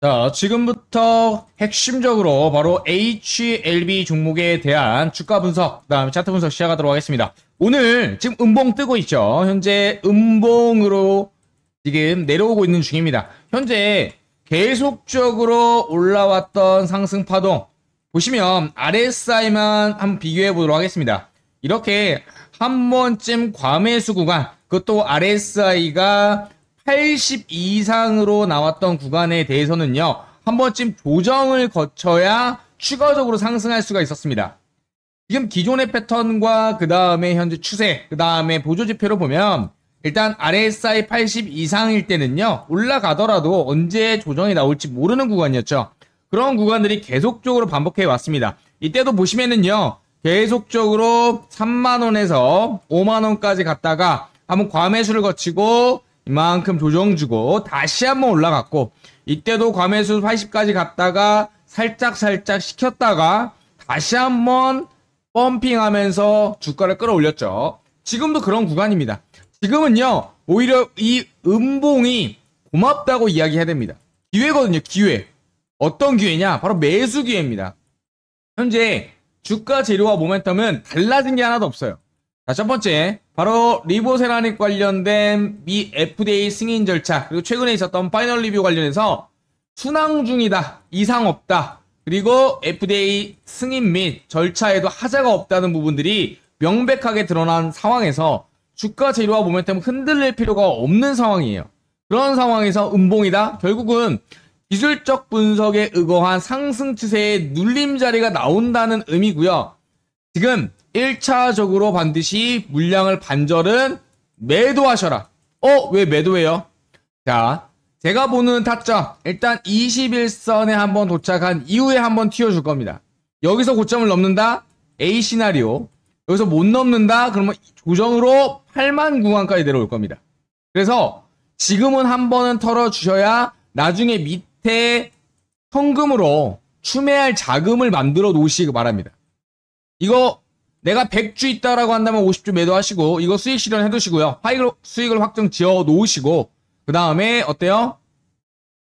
자, 지금부터 핵심적으로 바로 HLB 종목에 대한 주가 분석, 그 다음에 차트 분석 시작하도록 하겠습니다. 오늘 지금 음봉 뜨고 있죠. 현재 음봉으로 지금 내려오고 있는 중입니다. 현재 계속적으로 올라왔던 상승 파동, 보시면 RSI만 한번 비교해 보도록 하겠습니다. 이렇게 한 번쯤 과매수 구간, 그것도 RSI가 80 이상으로 나왔던 구간에 대해서는요, 한 번쯤 조정을 거쳐야 추가적으로 상승할 수가 있었습니다. 지금 기존의 패턴과 그 다음에 현재 추세, 그 다음에 보조지표로 보면 일단 RSI 80 이상일 때는요, 올라가더라도 언제 조정이 나올지 모르는 구간이었죠. 그런 구간들이 계속적으로 반복해 왔습니다. 이때도 보시면은요, 계속적으로 3만원에서 5만원까지 갔다가 한번 과매수를 거치고 이만큼 조정 주고 다시 한번 올라갔고 이때도 과매수 80까지 갔다가 살짝 살짝 시켰다가 다시 한번 펌핑하면서 주가를 끌어올렸죠. 지금도 그런 구간입니다. 지금은요 오히려 이 음봉이 고맙다고 이야기해야 됩니다. 기회거든요 기회. 어떤 기회냐? 바로 매수 기회입니다. 현재 주가 재료와 모멘텀은 달라진 게 하나도 없어요. 자, 첫 번째, 바로 리보세라닉 관련된 미 FDA 승인 절차 그리고 최근에 있었던 파이널 리뷰 관련해서 순항 중이다 이상 없다 그리고 FDA 승인 및 절차에도 하자가 없다는 부분들이 명백하게 드러난 상황에서 주가 재료와 모멘텀 흔들릴 필요가 없는 상황이에요. 그런 상황에서 음봉이다 결국은 기술적 분석에 의거한 상승 추세의 눌림 자리가 나온다는 의미고요. 지금 1차적으로 반드시 물량을 반절은 매도하셔라. 어? 왜 매도해요? 자, 제가 보는 타점 일단 21선에 한번 도착한 이후에 한번 튀어줄 겁니다. 여기서 고점을 넘는다? A 시나리오. 여기서 못 넘는다? 그러면 조정으로 8만 구간까지 내려올 겁니다. 그래서 지금은 한 번은 털어주셔야 나중에 밑에 현금으로 추매할 자금을 만들어 놓으시기 바랍니다. 이거 내가 100주 있다라고 한다면 50주 매도하시고 이거 수익 실현해 두시고요. 수이을 수익을 확정 지어 놓으시고 그 다음에 어때요?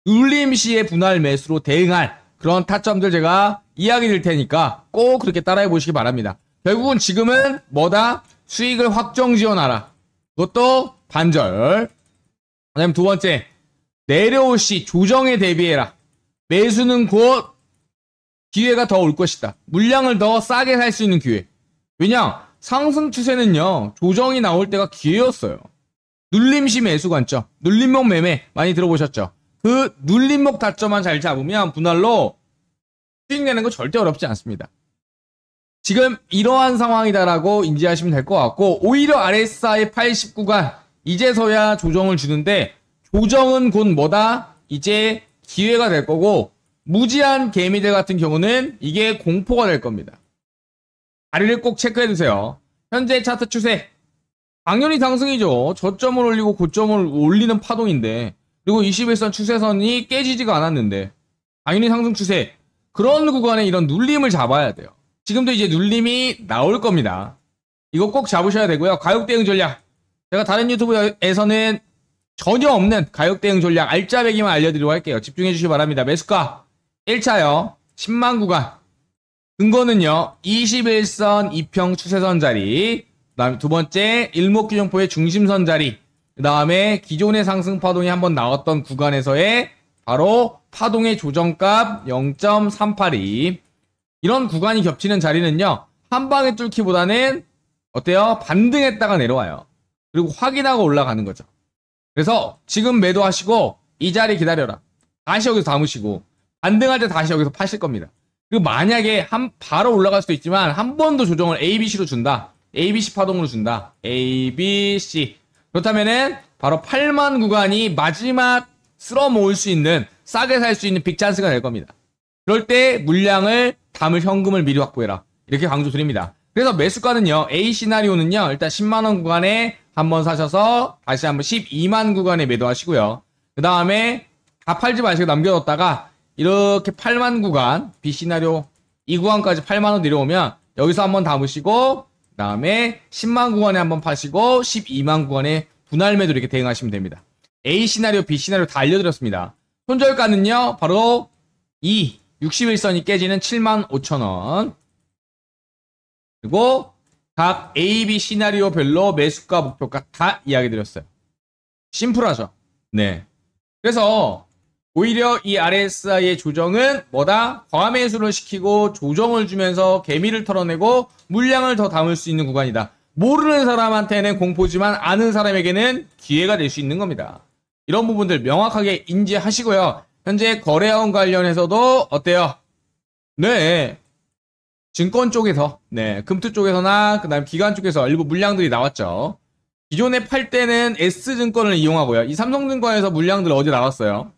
눌림 시의 분할 매수로 대응할 그런 타점들 제가 이야기 드릴 테니까 꼭 그렇게 따라해 보시기 바랍니다. 결국은 지금은 뭐다? 수익을 확정 지어놔라. 그것도 반절. 그다음 두 번째 내려올 시 조정에 대비해라. 매수는 곧 기회가 더 올 것이다. 물량을 더 싸게 살 수 있는 기회. 왜냐 상승 추세는요 조정이 나올 때가 기회였어요. 눌림시 매수 관점, 눌림목 매매 많이 들어보셨죠? 그 눌림목 다점만 잘 잡으면 분할로 수익 내는 거 절대 어렵지 않습니다. 지금 이러한 상황이다라고 인지하시면 될 것 같고 오히려 RSI 89가 이제서야 조정을 주는데 조정은 곧 뭐다? 이제 기회가 될 거고 무지한 개미들 같은 경우는 이게 공포가 될 겁니다. 자리를 꼭 체크해 주세요 현재 차트 추세 당연히 상승이죠. 저점을 올리고 고점을 올리는 파동인데 그리고 21선 추세선이 깨지지가 않았는데 당연히 상승 추세 그런 구간에 이런 눌림을 잡아야 돼요. 지금도 이제 눌림이 나올 겁니다. 이거 꼭 잡으셔야 되고요. 가격 대응 전략 제가 다른 유튜브에서는 전혀 없는 가격 대응 전략 알짜배기만 알려드리고 할게요. 집중해 주시기 바랍니다. 매수가 1차요. 10만 구간 근거는요. 21선 2평 추세선 자리, 그다음 두 번째 일목기형포의 중심선 자리, 그다음에 기존의 상승 파동이 한번 나왔던 구간에서의 바로 파동의 조정값 0.382 이런 구간이 겹치는 자리는요. 한 방에 뚫기보다는 어때요? 반등했다가 내려와요. 그리고 확인하고 올라가는 거죠. 그래서 지금 매도하시고 이 자리 기다려라. 다시 여기서 담으시고 반등할 때 다시 여기서 파실 겁니다. 그 만약에 한 바로 올라갈 수도 있지만 한번더 조정을 ABC로 준다. ABC 파동으로 준다. ABC. 그렇다면은 바로 8만 구간이 마지막 쓸어 모을 수 있는 싸게 살 수 있는 빅찬스가 될 겁니다. 그럴 때 물량을 담을 현금을 미리 확보해라. 이렇게 강조드립니다. 그래서 매수가는요. A 시나리오는요. 일단 10만 원 구간에 한 번 사셔서 다시 한 번 12만 구간에 매도하시고요. 그 다음에 다 팔지 마시고 남겨뒀다가 이렇게 8만 구간 B 시나리오 2구간까지 8만 원 내려오면 여기서 한번 담으시고 그다음에 10만 구간에 한번 파시고 12만 구간에 분할 매도 이렇게 대응하시면 됩니다. A 시나리오, B 시나리오 다 알려드렸습니다. 손절가는요 바로 2 61선이 깨지는 7만 5천 원 그리고 각 A, B 시나리오별로 매수가 목표가 다 이야기 드렸어요. 심플하죠. 네. 그래서 오히려 이 RSI의 조정은 뭐다? 과매수를 시키고 조정을 주면서 개미를 털어내고 물량을 더 담을 수 있는 구간이다. 모르는 사람한테는 공포지만 아는 사람에게는 기회가 될 수 있는 겁니다. 이런 부분들 명확하게 인지하시고요. 현재 거래원 관련해서도 어때요? 네. 증권 쪽에서, 네. 금투 쪽에서나, 그 다음 기관 쪽에서 일부 물량들이 나왔죠. 기존에 팔 때는 S증권을 이용하고요. 이 삼성증권에서 물량들 어디 나왔어요.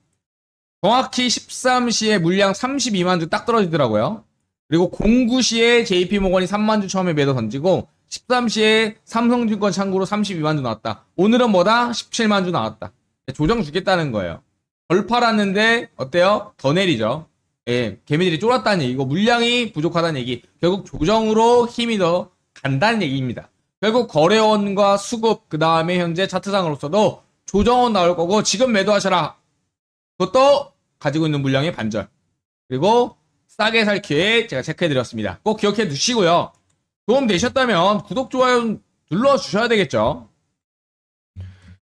정확히 13시에 물량 32만 주 딱 떨어지더라고요. 그리고 09시에 JP모건이 3만 주 처음에 매도 던지고 13시에 삼성증권 창구로 32만 주 나왔다. 오늘은 뭐다? 17만 주 나왔다. 조정 주겠다는 거예요. 덜 팔았는데 어때요? 더 내리죠. 예, 개미들이 쫄았다는 얘기고 물량이 부족하다는 얘기. 결국 조정으로 힘이 더 간다는 얘기입니다. 결국 거래원과 수급 그 다음에 현재 차트상으로서도 조정은 나올 거고 지금 매도하셔라. 그것도 가지고 있는 물량의 반절. 그리고 싸게 살 기회 제가 체크해드렸습니다. 꼭 기억해 두시고요. 도움 되셨다면 구독, 좋아요 눌러주셔야 되겠죠.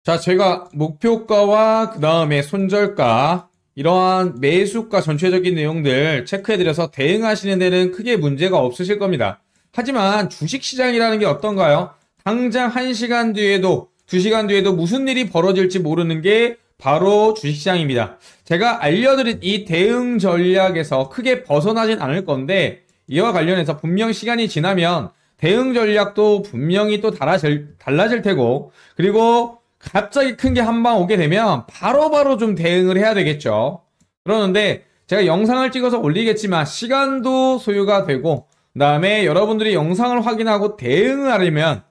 자, 제가 목표가와 그 다음에 손절가, 이러한 매수가 전체적인 내용들 체크해드려서 대응하시는 데는 크게 문제가 없으실 겁니다. 하지만 주식시장이라는 게 어떤가요? 당장 1시간 뒤에도, 2시간 뒤에도 무슨 일이 벌어질지 모르는 게 바로 주식시장입니다. 제가 알려드린 이 대응 전략에서 크게 벗어나진 않을 건데 이와 관련해서 분명 시간이 지나면 대응 전략도 분명히 또 달라질, 달라질 테고 그리고 갑자기 큰 게 한 방 오게 되면 바로바로 바로 좀 대응을 해야 되겠죠. 그러는데 제가 영상을 찍어서 올리겠지만 시간도 소요가 되고 그 다음에 여러분들이 영상을 확인하고 대응을 하려면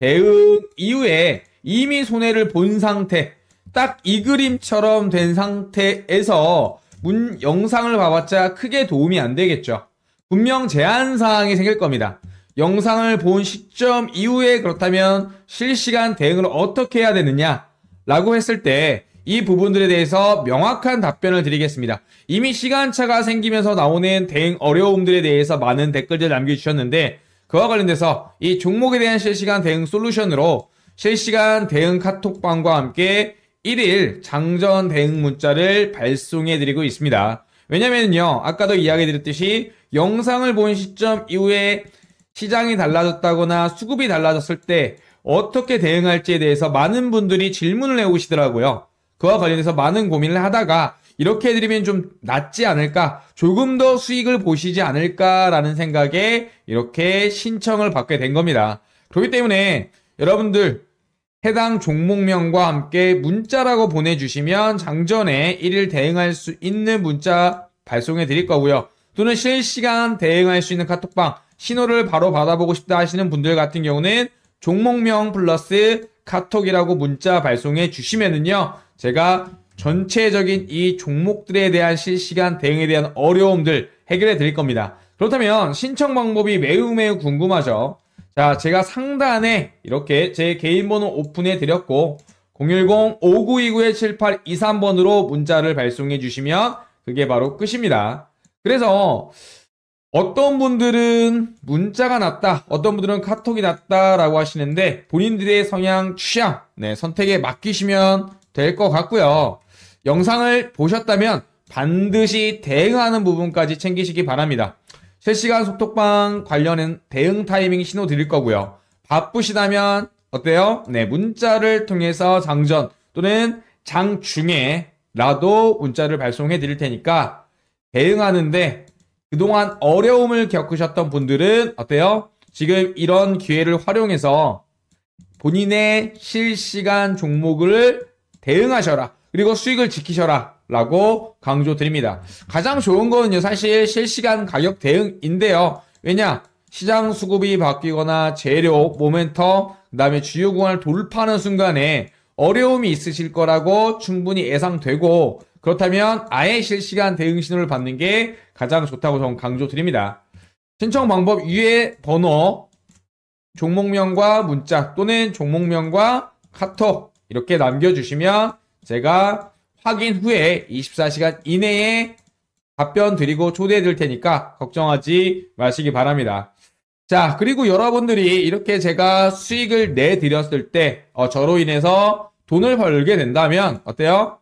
대응 이후에 이미 손해를 본 상태 딱이 그림처럼 된 상태에서 문 영상을 봐봤자 크게 도움이 안 되겠죠. 분명 제한 사항이 생길 겁니다. 영상을 본 시점 이후에 그렇다면 실시간 대응을 어떻게 해야 되느냐 라고 했을 때 이 부분들에 대해서 명확한 답변을 드리겠습니다. 이미 시간차가 생기면서 나오는 대응 어려움들에 대해서 많은 댓글들 남겨주셨는데 그와 관련돼서 이 종목에 대한 실시간 대응 솔루션으로 실시간 대응 카톡방과 함께 1일 장전 대응 문자를 발송해드리고 있습니다. 왜냐면요, 아까도 이야기 드렸듯이 영상을 본 시점 이후에 시장이 달라졌다거나 수급이 달라졌을 때 어떻게 대응할지에 대해서 많은 분들이 질문을 해오시더라고요. 그와 관련해서 많은 고민을 하다가 이렇게 해드리면 좀 낫지 않을까, 조금 더 수익을 보시지 않을까라는 생각에 이렇게 신청을 받게 된 겁니다. 그렇기 때문에 여러분들 해당 종목명과 함께 문자라고 보내주시면 장전에 1일 대응할 수 있는 문자 발송해 드릴 거고요. 또는 실시간 대응할 수 있는 카톡방 신호를 바로 받아보고 싶다 하시는 분들 같은 경우는 종목명 플러스 카톡이라고 문자 발송해 주시면은요. 제가 전체적인 이 종목들에 대한 실시간 대응에 대한 어려움들 해결해 드릴 겁니다. 그렇다면 신청 방법이 매우 매우 궁금하죠. 자, 제가 상단에 이렇게 제 개인 번호 오픈해 드렸고 010-5929-7823번으로 문자를 발송해 주시면 그게 바로 끝입니다. 그래서 어떤 분들은 문자가 낫다, 어떤 분들은 카톡이 낫다라고 하시는데 본인들의 성향, 취향, 네, 선택에 맡기시면 될 것 같고요. 영상을 보셨다면 반드시 대응하는 부분까지 챙기시기 바랍니다. 실시간 소톡방 관련은 대응 타이밍 신호 드릴 거고요. 바쁘시다면 어때요? 네, 문자를 통해서 장전 또는 장 중에라도 문자를 발송해 드릴 테니까 대응하는데 그동안 어려움을 겪으셨던 분들은 어때요? 지금 이런 기회를 활용해서 본인의 실시간 종목을 대응하셔라. 그리고 수익을 지키셔라. 라고 강조드립니다. 가장 좋은 거는요, 사실 실시간 가격 대응인데요. 왜냐? 시장 수급이 바뀌거나 재료, 모멘텀, 그 다음에 주요 공간을 돌파하는 순간에 어려움이 있으실 거라고 충분히 예상되고, 그렇다면 아예 실시간 대응 신호를 받는 게 가장 좋다고 저는 강조드립니다. 신청 방법 위에 번호, 종목명과 문자 또는 종목명과 카톡 이렇게 남겨주시면 제가 확인 후에 24시간 이내에 답변 드리고 초대해 드릴 테니까 걱정하지 마시기 바랍니다. 자, 그리고 여러분들이 이렇게 제가 수익을 내드렸을 때, 어, 저로 인해서 돈을 벌게 된다면, 어때요?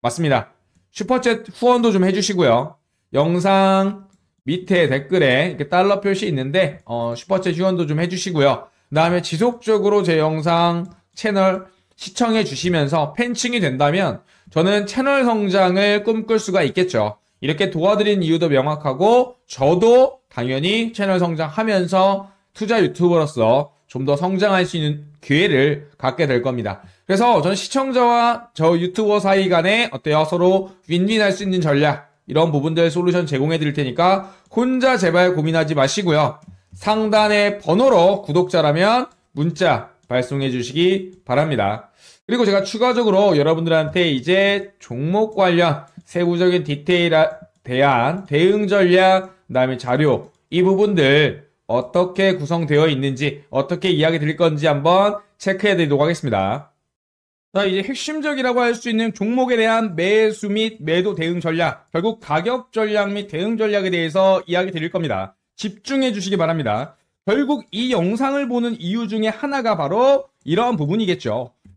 맞습니다. 슈퍼챗 후원도 좀 해주시고요. 영상 밑에 댓글에 이렇게 달러 표시 있는데, 어, 슈퍼챗 후원도 좀 해주시고요. 그 다음에 지속적으로 제 영상 채널 시청해 주시면서 팬층이 된다면 저는 채널 성장을 꿈꿀 수가 있겠죠. 이렇게 도와드린 이유도 명확하고 저도 당연히 채널 성장하면서 투자 유튜버로서 좀 더 성장할 수 있는 기회를 갖게 될 겁니다. 그래서 저는 시청자와 저 유튜버 사이 간에 어때요? 서로 윈윈할 수 있는 전략 이런 부분들 솔루션 제공해 드릴 테니까 혼자 제발 고민하지 마시고요. 상단의 번호로 구독자라면 문자 발송해 주시기 바랍니다. 그리고 제가 추가적으로 여러분들한테 이제 종목 관련 세부적인 디테일에 대한 대응 전략, 그다음에 자료 이 부분들 어떻게 구성되어 있는지 어떻게 이야기 드릴 건지 한번 체크해 드리도록 하겠습니다. 자 이제 핵심적이라고 할 수 있는 종목에 대한 매수 및 매도 대응 전략 결국 가격 전략 및 대응 전략에 대해서 이야기 드릴 겁니다. 집중해 주시기 바랍니다. 결국 이 영상을 보는 이유 중에 하나가 바로 이러한 부분이겠죠.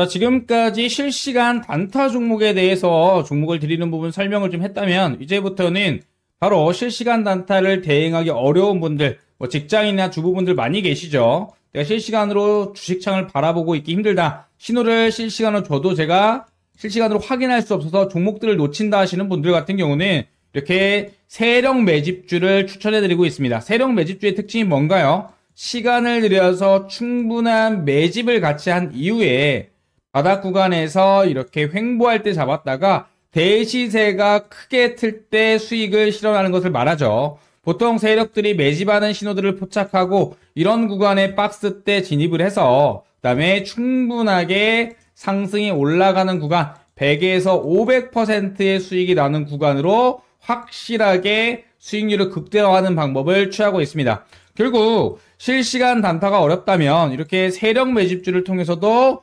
자, 지금까지 실시간 단타 종목에 대해서 종목을 드리는 부분 설명을 좀 했다면 이제부터는 바로 실시간 단타를 대행하기 어려운 분들, 뭐 직장인이나 주부분들 많이 계시죠. 내가 실시간으로 주식창을 바라보고 있기 힘들다. 신호를 실시간으로 줘도 제가 실시간으로 확인할 수 없어서 종목들을 놓친다 하시는 분들 같은 경우는 이렇게 세력 매집주를 추천해드리고 있습니다. 세력 매집주의 특징이 뭔가요? 시간을 들여서 충분한 매집을 같이 한 이후에 바닥 구간에서 이렇게 횡보할 때 잡았다가 대시세가 크게 틀 때 수익을 실현하는 것을 말하죠. 보통 세력들이 매집하는 신호들을 포착하고 이런 구간에 박스 때 진입을 해서 그다음에 충분하게 상승이 올라가는 구간 100에서 500%의 수익이 나는 구간으로 확실하게 수익률을 극대화하는 방법을 취하고 있습니다. 결국 실시간 단타가 어렵다면 이렇게 세력 매집주를 통해서도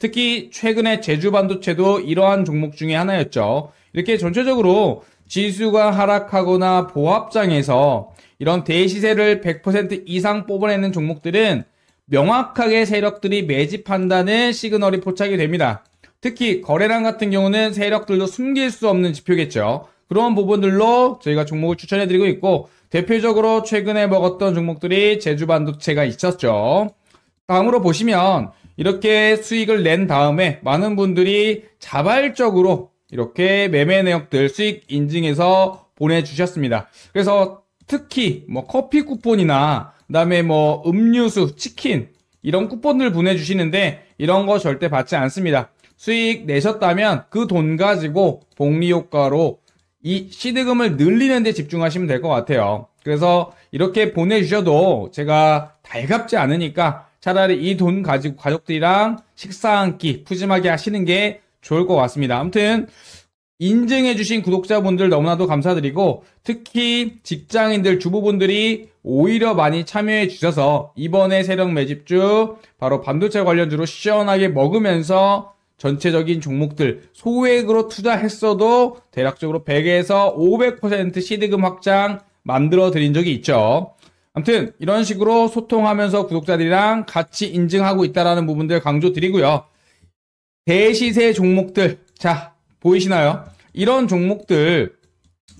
특히 최근에 제주 반도체도 이러한 종목 중에 하나였죠. 이렇게 전체적으로 지수가 하락하거나 보합장에서 이런 대시세를 100% 이상 뽑아내는 종목들은 명확하게 세력들이 매집한다는 시그널이 포착이 됩니다. 특히 거래량 같은 경우는 세력들도 숨길 수 없는 지표겠죠. 그런 부분들로 저희가 종목을 추천해드리고 있고 대표적으로 최근에 먹었던 종목들이 제주 반도체가 있었죠. 다음으로 보시면 이렇게 수익을 낸 다음에 많은 분들이 자발적으로 이렇게 매매 내역들 수익 인증해서 보내주셨습니다. 그래서 특히 뭐 커피 쿠폰이나 그다음에 뭐 음료수, 치킨 이런 쿠폰들 보내주시는데 이런 거 절대 받지 않습니다. 수익 내셨다면 그 돈 가지고 복리 효과로 이 시드금을 늘리는 데 집중하시면 될 것 같아요. 그래서 이렇게 보내주셔도 제가 달갑지 않으니까 차라리 이 돈 가지고 가족들이랑 식사 한 끼 푸짐하게 하시는 게 좋을 것 같습니다. 아무튼 인증해주신 구독자분들 너무나도 감사드리고 특히 직장인들 주부분들이 오히려 많이 참여해 주셔서 이번에 세력 매집주 바로 반도체 관련주로 시원하게 먹으면서 전체적인 종목들 소액으로 투자했어도 대략적으로 100에서 500% 시드금 확장 만들어 드린 적이 있죠. 아무튼 이런 식으로 소통하면서 구독자들이랑 같이 인증하고 있다라는 부분들 강조드리고요. 대시세 종목들 자 보이시나요? 이런 종목들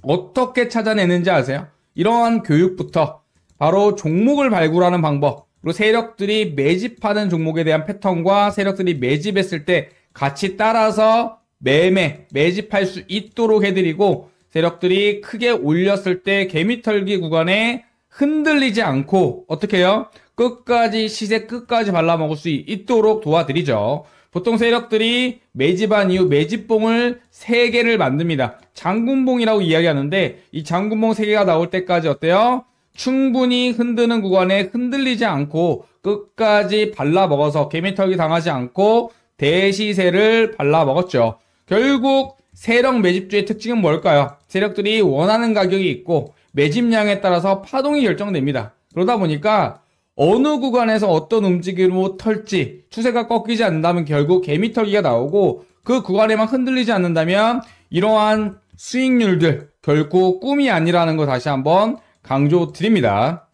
어떻게 찾아내는지 아세요? 이러한 교육부터 바로 종목을 발굴하는 방법 그리고 세력들이 매집하는 종목에 대한 패턴과 세력들이 매집했을 때 같이 따라서 매매, 매집할 수 있도록 해드리고 세력들이 크게 올렸을 때 개미털기 구간에 흔들리지 않고 어떻게 해요? 끝까지 시세 끝까지 발라먹을 수 있도록 도와드리죠. 보통 세력들이 매집한 이후 매집봉을 3개를 만듭니다. 장군봉이라고 이야기하는데 이 장군봉 3개가 나올 때까지 어때요? 충분히 흔드는 구간에 흔들리지 않고 끝까지 발라먹어서 개미털기 당하지 않고 대시세를 발라먹었죠. 결국 세력 매집주의 특징은 뭘까요? 세력들이 원하는 가격이 있고 매집량에 따라서 파동이 결정됩니다. 그러다 보니까 어느 구간에서 어떤 움직임으로 털지 추세가 꺾이지 않는다면 결국 개미털기가 나오고 그 구간에만 흔들리지 않는다면 이러한 수익률들 결코 꿈이 아니라는 거 다시 한번 강조드립니다.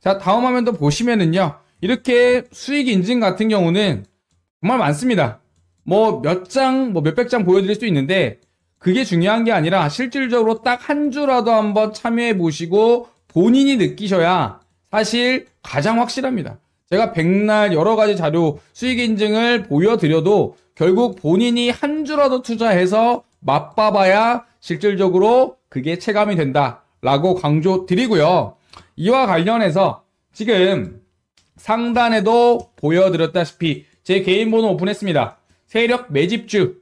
자 다음 화면도 보시면은요 이렇게 수익 인증 같은 경우는 정말 많습니다. 뭐 몇 장, 뭐 몇 백 장 보여드릴 수 있는데 그게 중요한 게 아니라 실질적으로 딱 한 주라도 한번 참여해 보시고 본인이 느끼셔야 사실 가장 확실합니다. 제가 백날 여러 가지 자료 수익 인증을 보여드려도 결국 본인이 한 주라도 투자해서 맛봐봐야 실질적으로 그게 체감이 된다라고 강조 드리고요. 이와 관련해서 지금 상단에도 보여드렸다시피 제 개인 번호 오픈했습니다. 세력 매집주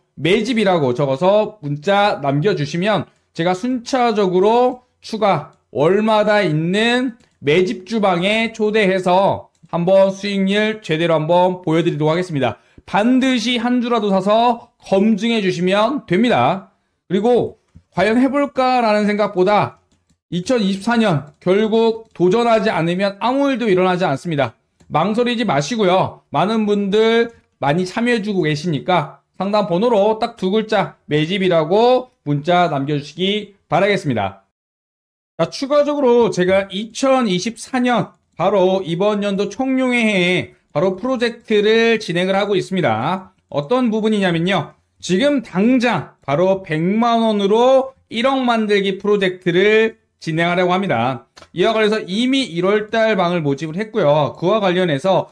매집이라고 적어서 문자 남겨주시면 제가 순차적으로 추가 월마다 있는 매집 주방에 초대해서 한번 수익률 제대로 한번 보여드리도록 하겠습니다. 반드시 한 주라도 사서 검증해 주시면 됩니다. 그리고 과연 해볼까라는 생각보다 2024년 결국 도전하지 않으면 아무 일도 일어나지 않습니다. 망설이지 마시고요. 많은 분들 많이 참여해주고 계시니까 상담 번호로 딱 두 글자 매집이라고 문자 남겨주시기 바라겠습니다. 자, 추가적으로 제가 2024년 바로 이번 연도 총룡회에 바로 프로젝트를 진행을 하고 있습니다. 어떤 부분이냐면요. 지금 당장 바로 100만원으로 1억 만들기 프로젝트를 진행하려고 합니다. 이와 관련해서 이미 1월달 방을 모집을 했고요. 그와 관련해서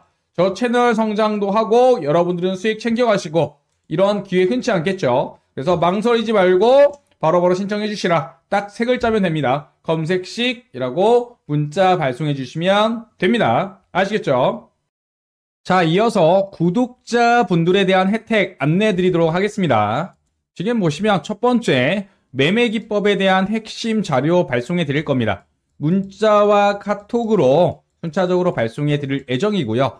저 채널 성장도 하고 여러분들은 수익 챙겨가시고 이런 기회 흔치 않겠죠. 그래서 망설이지 말고 바로바로 바로 신청해 주시라. 딱세 글자면 됩니다. 검색식이라고 문자 발송해 주시면 됩니다. 아시겠죠? 자, 이어서 구독자 분들에 대한 혜택 안내해 드리도록 하겠습니다. 지금 보시면 첫 번째 매매 기법에 대한 핵심 자료 발송해 드릴 겁니다. 문자와 카톡으로 순차적으로 발송해 드릴 예정이고요.